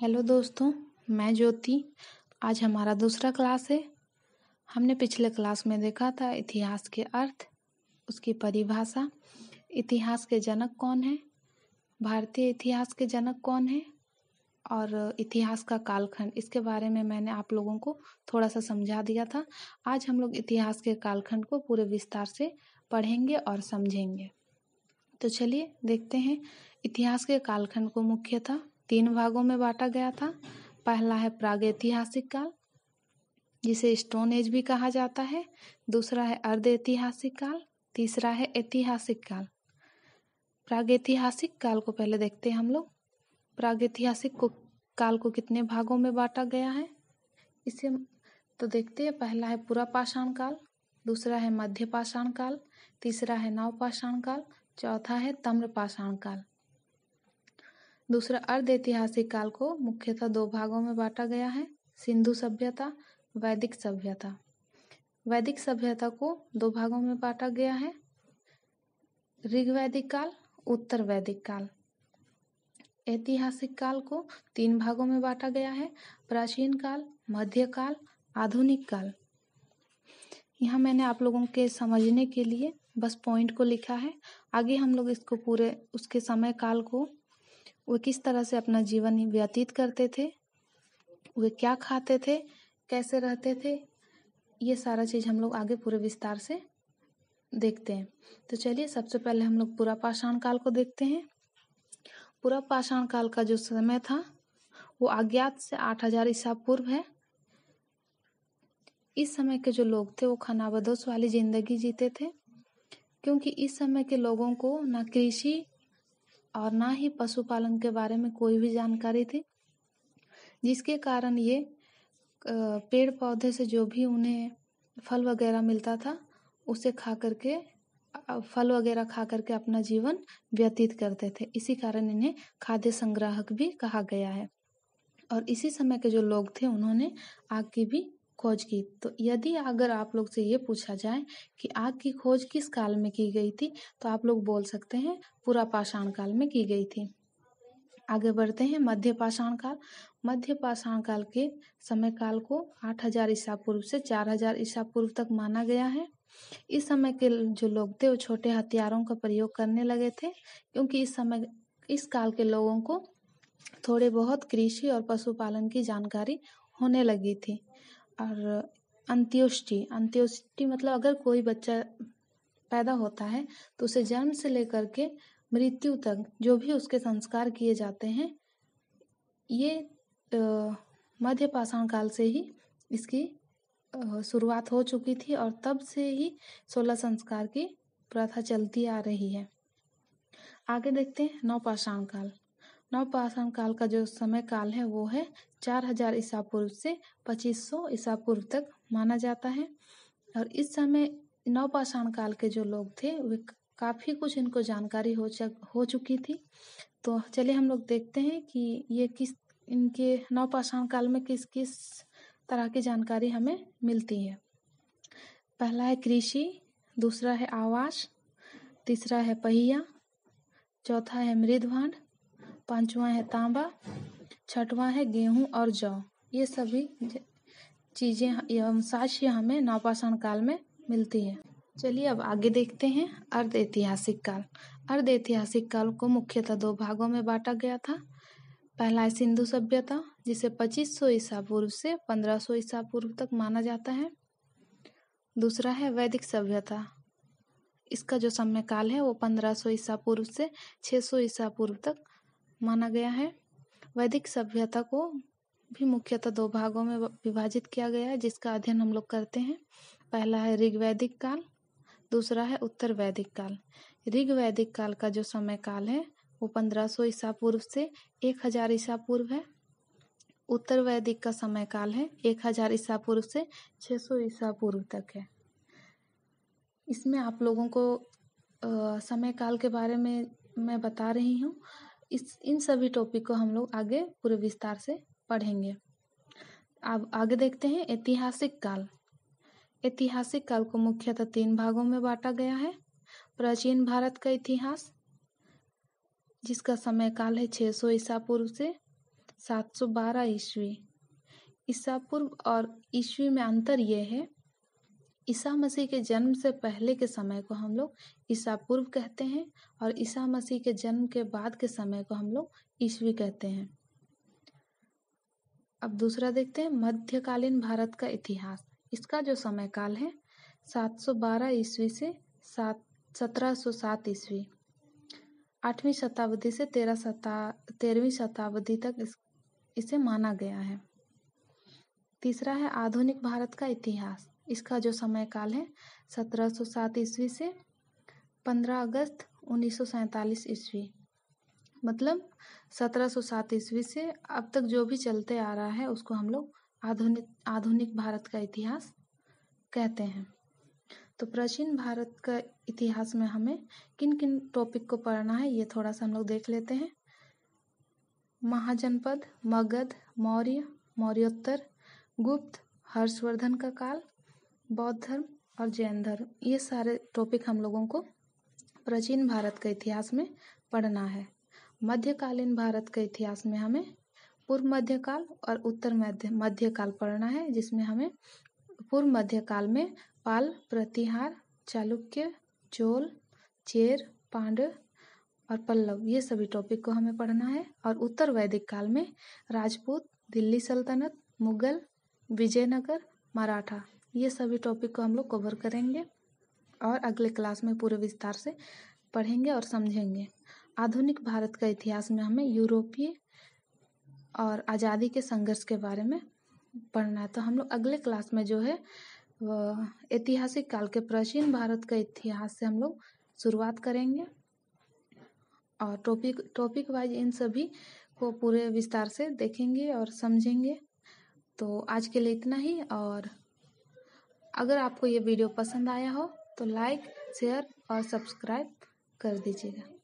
hello दोस्तों मैं ज्योति आज हमारा दूसरा क्लास है हमने पिछले क्लास में देखा था इतिहास के अर्थ उसकी परिभाषा इतिहास के जनक कौन है भारतीय इतिहास के जनक कौन है और इतिहास का कालखंड इसके बारे में मैंने आप लोगों को थोड़ा सा समझा दिया था आज हम लोग इतिहास के कालखंड को पूरे विस्तार से पढ़ेंगे और समझेंगे तो चलिए देखते हैं इतिहास के कालखंड को मुख्यतः तीन भागों में बांटा गया था पहला है प्रागैतिहासिक काल जिसे स्टोन एज भी कहा जाता है दूसरा है अर्ध ऐतिहासिक काल तीसरा है ऐतिहासिक काल प्रागैतिहासिक काल को पहले देखते हैं हम लोग प्रागैतिहासिक को काल को कितने भागों में बांटा गया है इसे तो देखते हैं पहला है पूरा पाषाण काल दूसरा है मध्य पाषाण काल तीसरा है नव पाषाण काल चौथा है तम्र पाषाण काल दूसरा अर्ध ऐतिहासिक काल को मुख्यतः दो भागों में बांटा गया है सिंधु सभ्यता वैदिक सभ्यता वैदिक सभ्यता को दो भागों में बांटा गया है ऋग्वैदिक काल उत्तर वैदिक काल ऐतिहासिक काल को तीन भागों में बांटा गया है प्राचीन काल मध्य काल आधुनिक काल यहाँ मैंने आप लोगों के समझने के लिए बस पॉइंट को लिखा है आगे हम लोग इसको पूरे उसके समय काल को वे किस तरह से अपना जीवन व्यतीत करते थे वे क्या खाते थे कैसे रहते थे ये सारा चीज़ हम लोग आगे पूरे विस्तार से देखते हैं तो चलिए सबसे पहले हम लोग पूरा पाषाण काल को देखते हैं पूरा पाषाण काल का जो समय था वो अज्ञात से आठ हजार ईसा पूर्व है इस समय के जो लोग थे वो खानाबदोश वाली जिंदगी जीते थे क्योंकि इस समय के लोगों को ना कृषि और ना ही पशुपालन के बारे में कोई भी जानकारी थी जिसके कारण ये पेड़ पौधे से जो भी उन्हें फल वगैरह मिलता था उसे खा करके फल वगैरह खा करके अपना जीवन व्यतीत करते थे इसी कारण इन्हें खाद्य संग्राहक भी कहा गया है और इसी समय के जो लोग थे उन्होंने आग की भी खोज की तो यदि अगर आप लोग से ये पूछा जाए कि आग की खोज किस काल में की गई थी तो आप लोग बोल सकते हैं पूरा पाषाण काल में की गई थी आगे बढ़ते हैं मध्य पाषाण काल मध्य पाषाण काल के समय काल को 8000 ईसा पूर्व से 4000 ईसा पूर्व तक माना गया है इस समय के जो लोग थे वो छोटे हथियारों का प्रयोग करने लगे थे क्योंकि इस समय इस काल के लोगों को थोड़े बहुत कृषि और पशुपालन की जानकारी होने लगी थी और अंत्योष्टि अंत्योष्टि मतलब अगर कोई बच्चा पैदा होता है तो उसे जन्म से लेकर के मृत्यु तक जो भी उसके संस्कार किए जाते हैं ये मध्य पाषाण काल से ही इसकी शुरुआत हो चुकी थी और तब से ही सोलह संस्कार की प्रथा चलती आ रही है आगे देखते हैं नौ पाषाण काल नवपाषाण काल का जो समय काल है वो है चार हजार ईसा पूर्व से पच्चीस सौ ईसा पूर्व तक माना जाता है और इस समय नवपाषाण काल के जो लोग थे वे काफ़ी कुछ इनको जानकारी हो चक हो चुकी थी तो चलिए हम लोग देखते हैं कि ये किस इनके नवपाषाण काल में किस किस तरह की जानकारी हमें मिलती है पहला है कृषि दूसरा है आवास तीसरा है पहिया चौथा है मृदभांड पांचवा है तांबा छठवां है गेहूं और जौ ये सभी चीज़ें एवं साक्ष्य हमें नौपाषाण काल में मिलती है चलिए अब आगे देखते हैं अर्ध ऐतिहासिक काल अर्ध ऐतिहासिक काल को मुख्यतः दो भागों में बांटा गया था पहला है सिंधु सभ्यता जिसे 2500 ईसा पूर्व से 1500 ईसा पूर्व तक माना जाता है दूसरा है वैदिक सभ्यता इसका जो समय काल है वो 1500 ईसा पूर्व से 600 ईसा पूर्व तक माना गया है वैदिक सभ्यता को भी मुख्यतः दो भागों में विभाजित किया गया है जिसका अध्ययन हम लोग करते हैं पहला है ऋग्वैदिक काल दूसरा है उत्तर वैदिक काल ऋग्वैदिक काल का जो समय काल है वो पंद्रह सौ ईसा पूर्व से एक हजार ईसा पूर्व है उत्तर वैदिक का समय काल है एक हजार ईसा पूर्व से 600 सौ ईसा पूर्व तक है इसमें आप लोगों को समय काल के बारे में मैं बता रही हूँ इस इन सभी टॉपिक को हम लोग आगे पूरे विस्तार से पढ़ेंगे अब आगे देखते हैं ऐतिहासिक काल ऐतिहासिक काल को मुख्यतः तीन भागों में बांटा गया है प्राचीन भारत का इतिहास जिसका समय काल है 600 सौ ईसा पूर्व से 712 ईस्वी ईसा पूर्व और ईस्वी में अंतर यह है ईसा मसीह के जन्म से पहले के समय को हम लोग ईसा पूर्व कहते हैं और ईसा मसीह के जन्म के बाद के समय को हम लोग ईस्वी कहते हैं अब दूसरा देखते हैं मध्यकालीन भारत का इतिहास इसका जो समय काल है 712 ईस्वी से सात सत्रह ईस्वी आठवीं शताब्दी से तेरह सता तेरहवीं शताब्दी तक इस, इसे माना गया है तीसरा है आधुनिक भारत का इतिहास इसका जो समय काल है सत्रह सौ सात ईस्वी से पंद्रह अगस्त उन्नीस सौ सैंतालीस ईस्वी मतलब सत्रह सौ सात ईस्वी से अब तक जो भी चलते आ रहा है उसको हम लोग आधुनिक आधुनिक भारत का इतिहास कहते हैं तो प्राचीन भारत का इतिहास में हमें किन किन टॉपिक को पढ़ना है ये थोड़ा सा हम लोग देख लेते हैं महाजनपद मगध मौर्य मौर्योत्तर गुप्त हर्षवर्धन का काल बौद्ध धर्म और जैन धर्म ये सारे टॉपिक हम लोगों को प्राचीन भारत के इतिहास में पढ़ना है मध्यकालीन भारत के इतिहास में हमें पूर्व मध्यकाल और उत्तर मध्य मध्यकाल पढ़ना है जिसमें हमें पूर्व मध्यकाल में पाल प्रतिहार चालुक्य चोल चेर पांडव और पल्लव ये सभी टॉपिक को हमें पढ़ना है और उत्तर वैदिक काल में राजपूत दिल्ली सल्तनत मुगल विजयनगर मराठा ये सभी टॉपिक को हम लोग कवर करेंगे और अगले क्लास में पूरे विस्तार से पढ़ेंगे और समझेंगे आधुनिक भारत का इतिहास में हमें यूरोपीय और आज़ादी के संघर्ष के बारे में पढ़ना है तो हम लोग अगले क्लास में जो है ऐतिहासिक काल के प्राचीन भारत का इतिहास से हम लोग शुरुआत करेंगे और टॉपिक टॉपिक वाइज इन सभी को पूरे विस्तार से देखेंगे और समझेंगे तो आज के लिए इतना ही और अगर आपको ये वीडियो पसंद आया हो तो लाइक शेयर और सब्सक्राइब कर दीजिएगा